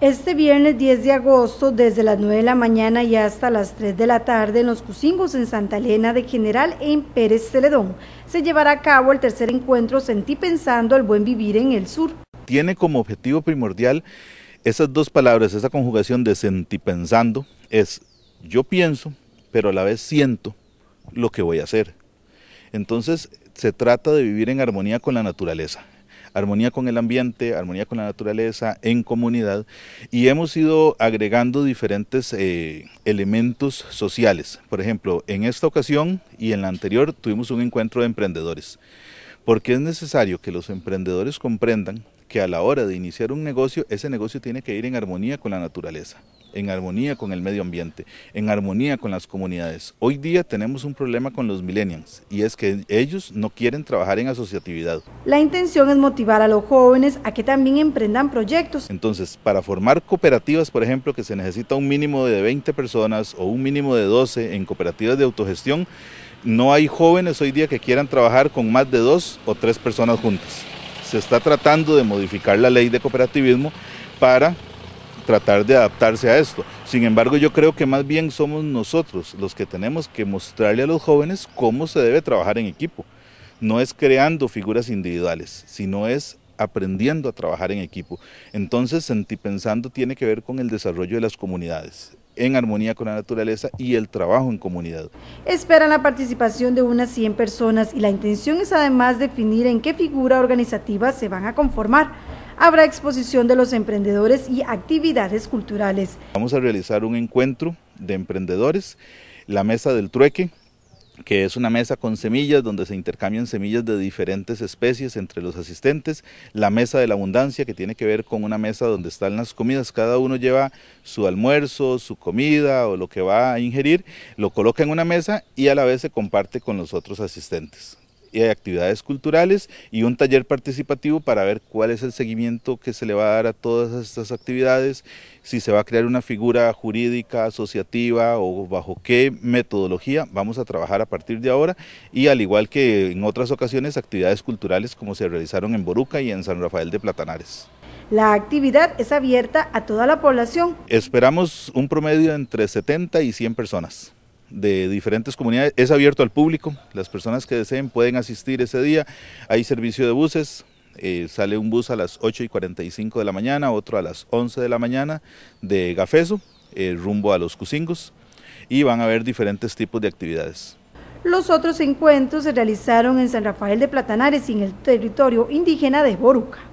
Este viernes 10 de agosto, desde las 9 de la mañana y hasta las 3 de la tarde, en los Cusingos, en Santa Elena de General, en Pérez Celedón, se llevará a cabo el tercer encuentro Sentí Pensando el Buen Vivir en el Sur. Tiene como objetivo primordial esas dos palabras, esa conjugación de sentí pensando, es yo pienso, pero a la vez siento lo que voy a hacer. Entonces, se trata de vivir en armonía con la naturaleza armonía con el ambiente, armonía con la naturaleza, en comunidad, y hemos ido agregando diferentes eh, elementos sociales. Por ejemplo, en esta ocasión y en la anterior tuvimos un encuentro de emprendedores, porque es necesario que los emprendedores comprendan que a la hora de iniciar un negocio, ese negocio tiene que ir en armonía con la naturaleza, en armonía con el medio ambiente, en armonía con las comunidades. Hoy día tenemos un problema con los millennials y es que ellos no quieren trabajar en asociatividad. La intención es motivar a los jóvenes a que también emprendan proyectos. Entonces, para formar cooperativas, por ejemplo, que se necesita un mínimo de 20 personas o un mínimo de 12 en cooperativas de autogestión, no hay jóvenes hoy día que quieran trabajar con más de dos o tres personas juntas se está tratando de modificar la ley de cooperativismo para tratar de adaptarse a esto. Sin embargo, yo creo que más bien somos nosotros los que tenemos que mostrarle a los jóvenes cómo se debe trabajar en equipo. No es creando figuras individuales, sino es aprendiendo a trabajar en equipo. Entonces, Sentipensando tiene que ver con el desarrollo de las comunidades en armonía con la naturaleza y el trabajo en comunidad. Esperan la participación de unas 100 personas y la intención es además definir en qué figura organizativa se van a conformar. Habrá exposición de los emprendedores y actividades culturales. Vamos a realizar un encuentro de emprendedores, la mesa del trueque, que es una mesa con semillas donde se intercambian semillas de diferentes especies entre los asistentes, la mesa de la abundancia que tiene que ver con una mesa donde están las comidas, cada uno lleva su almuerzo, su comida o lo que va a ingerir, lo coloca en una mesa y a la vez se comparte con los otros asistentes y actividades culturales y un taller participativo para ver cuál es el seguimiento que se le va a dar a todas estas actividades, si se va a crear una figura jurídica, asociativa o bajo qué metodología vamos a trabajar a partir de ahora y al igual que en otras ocasiones actividades culturales como se realizaron en Boruca y en San Rafael de Platanares. La actividad es abierta a toda la población. Esperamos un promedio entre 70 y 100 personas de diferentes comunidades. Es abierto al público, las personas que deseen pueden asistir ese día. Hay servicio de buses, eh, sale un bus a las 8 y 45 de la mañana, otro a las 11 de la mañana de Gafeso, eh, rumbo a los Cusingos, y van a haber diferentes tipos de actividades. Los otros encuentros se realizaron en San Rafael de Platanares y en el territorio indígena de Boruca.